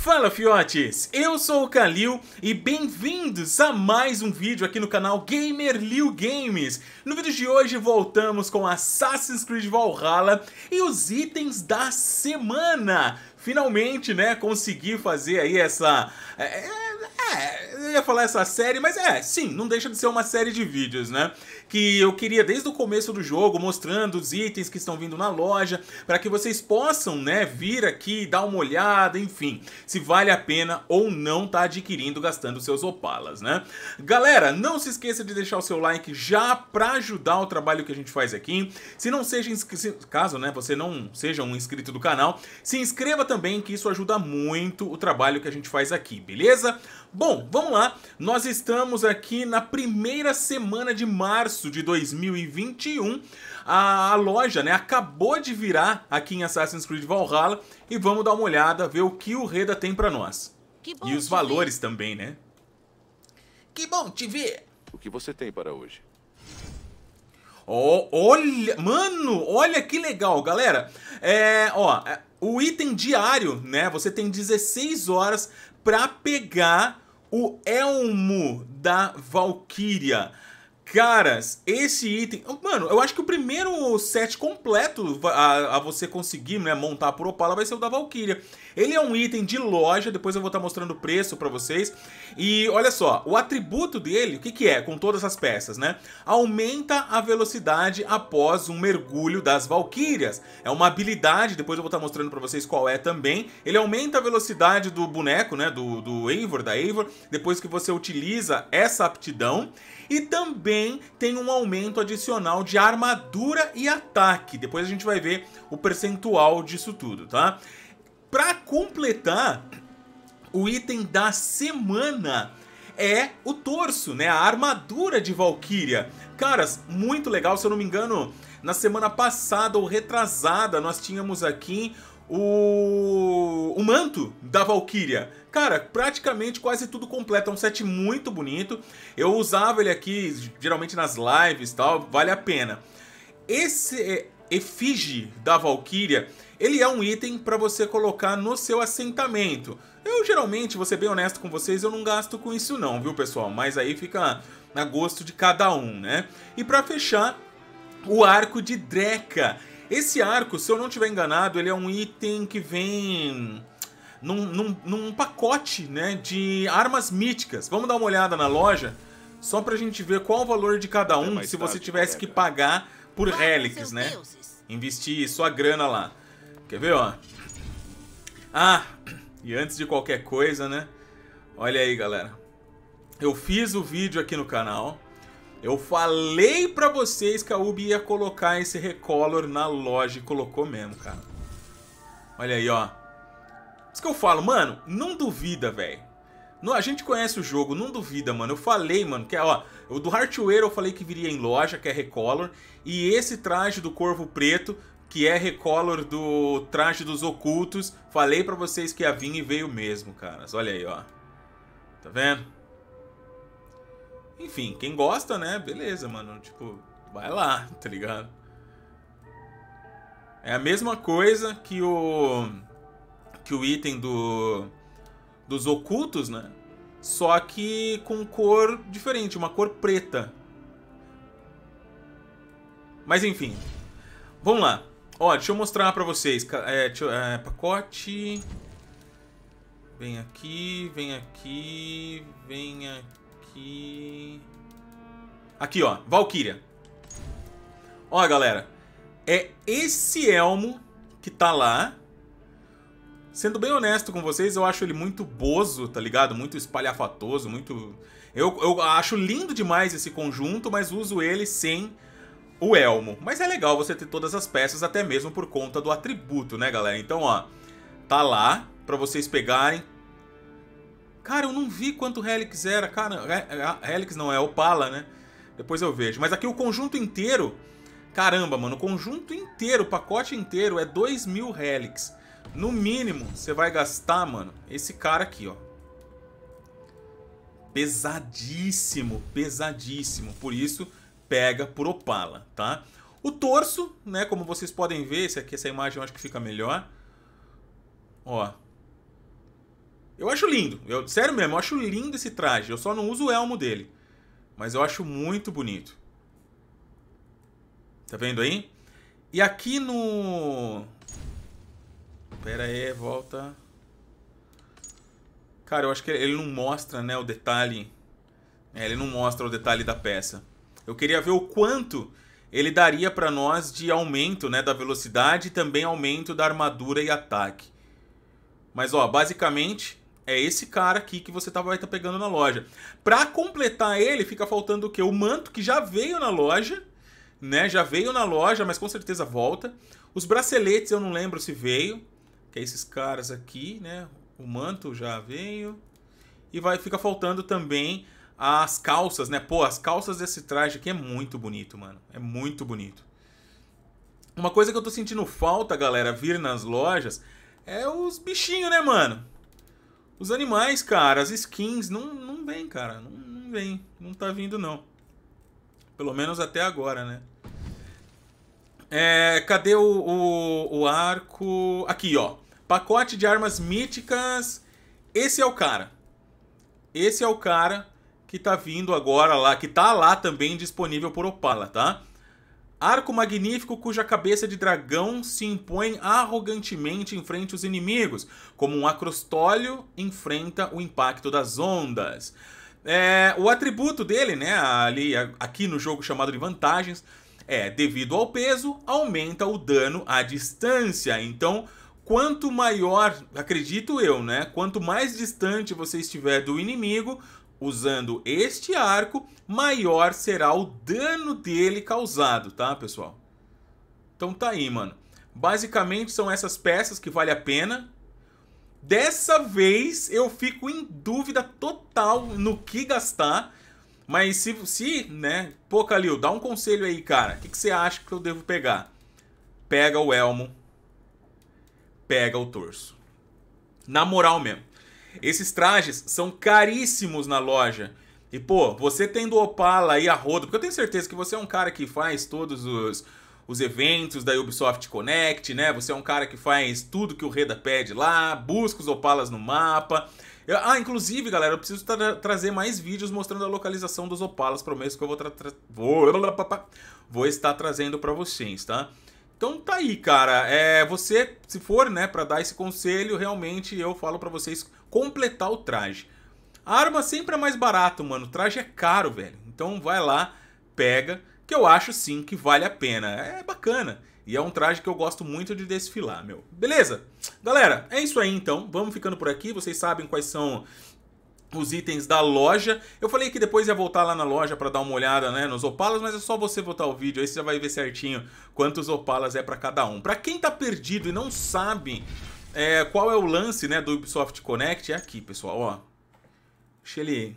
Fala fiotes, eu sou o Kalil e bem-vindos a mais um vídeo aqui no canal Gamer Liu Games. No vídeo de hoje voltamos com Assassin's Creed Valhalla e os itens da semana. Finalmente, né, consegui fazer aí essa... É, é eu ia falar essa série, mas é, sim, não deixa de ser uma série de vídeos, né? Que eu queria desde o começo do jogo, mostrando os itens que estão vindo na loja, para que vocês possam, né, vir aqui, dar uma olhada, enfim, se vale a pena ou não tá adquirindo, gastando seus opalas, né? Galera, não se esqueça de deixar o seu like já para ajudar o trabalho que a gente faz aqui. Se não seja, inscrito, caso, né, você não seja um inscrito do canal, se inscreva também que isso ajuda muito o trabalho que a gente faz aqui, beleza? Bom, vamos vamos lá. Nós estamos aqui na primeira semana de março de 2021. A, a loja né, acabou de virar aqui em Assassin's Creed Valhalla e vamos dar uma olhada, ver o que o Reda tem para nós. e os valores ver. também, né? Que bom te ver! O que você tem para hoje? Oh, olha, mano, olha que legal, galera. É, ó, é, o item diário, né? Você tem 16 horas para pegar o elmo da Valkyria. Caras, esse item... Mano, eu acho que o primeiro set completo a, a você conseguir né, montar por Opala vai ser o da Valkyria. Ele é um item de loja, depois eu vou estar tá mostrando o preço para vocês. E olha só, o atributo dele, o que, que é com todas as peças, né? Aumenta a velocidade após um mergulho das Valkyrias. É uma habilidade, depois eu vou estar tá mostrando para vocês qual é também. Ele aumenta a velocidade do boneco, né, do, do Eivor, da Eivor, depois que você utiliza essa aptidão. E também tem um aumento adicional de armadura e ataque. Depois a gente vai ver o percentual disso tudo, tá? Para completar, o item da semana é o torso, né? A armadura de Valkyria. Caras, muito legal, se eu não me engano, na semana passada ou retrasada, nós tínhamos aqui o, o manto da Valkyria. Cara, praticamente quase tudo completo. É um set muito bonito. Eu usava ele aqui geralmente nas lives e tal, vale a pena. Esse, é efígie da Valkyria, ele é um item para você colocar no seu assentamento. Eu geralmente, vou ser bem honesto com vocês, eu não gasto com isso não, viu pessoal? Mas aí fica a gosto de cada um, né? E para fechar, o arco de Dreca. Esse arco, se eu não estiver enganado, ele é um item que vem num, num, num pacote né, de armas míticas. Vamos dar uma olhada na loja, só pra gente ver qual o valor de cada um, se você tivesse né, que pagar por relics, né? Deuses. Investir sua grana lá. Quer ver, ó? Ah, e antes de qualquer coisa, né? Olha aí, galera. Eu fiz o vídeo aqui no canal. Eu falei pra vocês que a Ubi ia colocar esse Recolor na loja e colocou mesmo, cara. Olha aí, ó. Isso que eu falo, mano, não duvida, velho. Não, a gente conhece o jogo, não duvida, mano. Eu falei, mano, que é, ó, o do Hardware eu falei que viria em loja, que é Recolor, e esse traje do Corvo Preto, que é Recolor do traje dos ocultos, falei para vocês que ia vir e veio mesmo, caras. Olha aí, ó. Tá vendo? Enfim, quem gosta, né? Beleza, mano. Tipo, vai lá, tá ligado? É a mesma coisa que o que o item do dos ocultos, né? Só que com cor diferente, uma cor preta. Mas enfim. Vamos lá. Ó, deixa eu mostrar pra vocês. É, eu, é, pacote. Vem aqui, vem aqui, vem aqui. Aqui, ó. Valkyria. Ó, galera. É esse elmo que tá lá. Sendo bem honesto com vocês, eu acho ele muito bozo, tá ligado? Muito espalhafatoso, muito. Eu, eu acho lindo demais esse conjunto, mas uso ele sem o elmo. Mas é legal você ter todas as peças, até mesmo por conta do atributo, né, galera? Então, ó, tá lá pra vocês pegarem. Cara, eu não vi quanto Helix era. Cara, é, é, Helix não é Opala, né? Depois eu vejo. Mas aqui o conjunto inteiro... Caramba, mano, o conjunto inteiro, o pacote inteiro é 2 mil Helix. No mínimo, você vai gastar, mano, esse cara aqui, ó. Pesadíssimo, pesadíssimo. Por isso, pega por Opala, tá? O torso, né, como vocês podem ver, esse aqui, essa imagem eu acho que fica melhor. Ó. Eu acho lindo. Eu, sério mesmo, eu acho lindo esse traje. Eu só não uso o elmo dele. Mas eu acho muito bonito. Tá vendo aí? E aqui no, Pera aí, volta. Cara, eu acho que ele não mostra, né, o detalhe. É, ele não mostra o detalhe da peça. Eu queria ver o quanto ele daria para nós de aumento, né, da velocidade e também aumento da armadura e ataque. Mas, ó, basicamente, é esse cara aqui que você tá, vai estar tá pegando na loja. Para completar ele, fica faltando o quê? O manto que já veio na loja, né? Já veio na loja, mas com certeza volta. Os braceletes eu não lembro se veio que é esses caras aqui, né? O manto já veio. E vai fica faltando também as calças, né? Pô, as calças desse traje aqui é muito bonito, mano. É muito bonito. Uma coisa que eu tô sentindo falta, galera, vir nas lojas é os bichinhos, né, mano? Os animais, cara, as skins, não, não vem, cara. Não, não vem. Não tá vindo, não. Pelo menos até agora, né? É, cadê o, o, o arco? Aqui, ó. Pacote de armas míticas. Esse é o cara. Esse é o cara que tá vindo agora lá, que tá lá também disponível por Opala, tá? Arco magnífico cuja cabeça de dragão se impõe arrogantemente em frente aos inimigos, como um acrostólio enfrenta o impacto das ondas. É, o atributo dele, né, ali aqui no jogo chamado de vantagens, é, devido ao peso, aumenta o dano à distância. Então, quanto maior, acredito eu, né? Quanto mais distante você estiver do inimigo, usando este arco, maior será o dano dele causado, tá, pessoal? Então tá aí, mano. Basicamente são essas peças que vale a pena. Dessa vez eu fico em dúvida total no que gastar. Mas se, se né? Pô, Calil, dá um conselho aí, cara. O que, que você acha que eu devo pegar? Pega o elmo. Pega o torso. Na moral mesmo. Esses trajes são caríssimos na loja. E, pô, você tendo Opala aí a roda, porque eu tenho certeza que você é um cara que faz todos os, os eventos da Ubisoft Connect, né? Você é um cara que faz tudo que o Reda pede lá, busca os Opalas no mapa. Eu, ah, inclusive, galera, eu preciso tra trazer mais vídeos mostrando a localização dos Opalas. Prometo que eu vou, vou, vou estar trazendo para vocês, tá? Então tá aí, cara. É, você, se for, né, para dar esse conselho, realmente eu falo para vocês completar o traje. A arma sempre é mais barato, mano. O traje é caro, velho. Então vai lá, pega, que eu acho sim que vale a pena. É bacana. E é um traje que eu gosto muito de desfilar, meu. Beleza? Galera, é isso aí então. Vamos ficando por aqui. Vocês sabem quais são os itens da loja. Eu falei que depois ia voltar lá na loja para dar uma olhada né, nos opalas, mas é só você voltar o vídeo, aí você já vai ver certinho quantos opalas é para cada um. Para quem tá perdido e não sabe é, qual é o lance né, do Ubisoft Connect, é aqui, pessoal. Ó. Deixa ele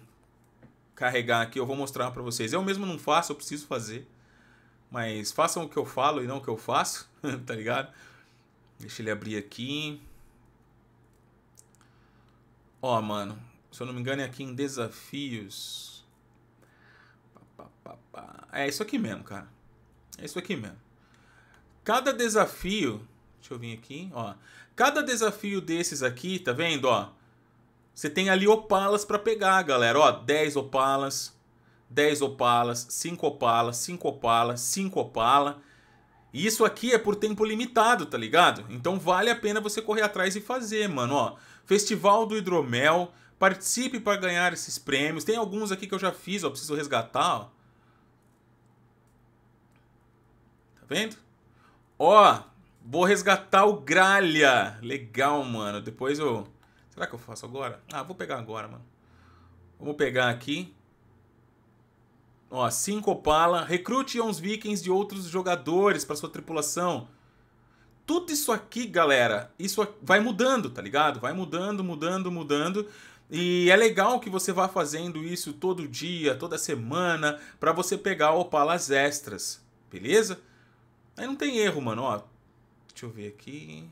carregar aqui, eu vou mostrar para vocês. Eu mesmo não faço, eu preciso fazer. Mas façam o que eu falo e não o que eu faço, tá ligado? Deixa ele abrir aqui. Ó, mano, se eu não me engano é aqui em desafios. É isso aqui mesmo, cara. É isso aqui mesmo. Cada desafio, deixa eu vir aqui, ó. Cada desafio desses aqui, tá vendo, ó? Você tem ali opalas para pegar, galera. Ó, 10 opalas, 10 opalas, 5 opalas, 5 opalas, 5 opala. E isso aqui é por tempo limitado, tá ligado? Então vale a pena você correr atrás e fazer, mano, ó. Festival do Hidromel, participe para ganhar esses prêmios. Tem alguns aqui que eu já fiz, ó, preciso resgatar, ó. Tá vendo? Ó, vou resgatar o Gralha. Legal, mano. Depois eu... Será que eu faço agora? Ah, vou pegar agora, mano. Vamos pegar aqui. Ó, 5 Opala, recrute uns vikings de outros jogadores para sua tripulação. Tudo isso aqui, galera, isso vai mudando, tá ligado? Vai mudando, mudando, mudando. E é legal que você vá fazendo isso todo dia, toda semana, para você pegar Opalas extras, beleza? Aí não tem erro, mano, ó. Deixa eu ver aqui.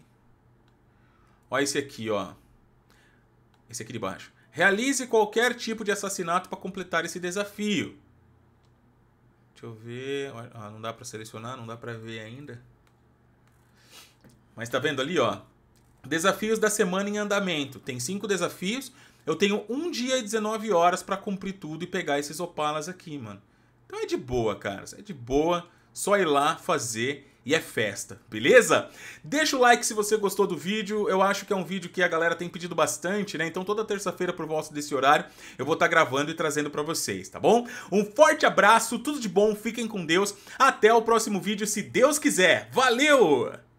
Ó esse aqui, ó. Esse aqui de baixo. Realize qualquer tipo de assassinato para completar esse desafio. Deixa eu ver. Ah, não dá para selecionar, não dá para ver ainda. Mas tá vendo ali, ó. Desafios da semana em andamento. Tem cinco desafios. Eu tenho um dia e 19 horas para cumprir tudo e pegar esses opalas aqui, mano. Então é de boa, cara. É de boa. Só ir lá fazer e é festa, beleza? Deixa o like se você gostou do vídeo, eu acho que é um vídeo que a galera tem pedido bastante, né? Então toda terça-feira por volta desse horário eu vou estar tá gravando e trazendo para vocês, tá bom? Um forte abraço, tudo de bom, fiquem com Deus, até o próximo vídeo se Deus quiser. Valeu!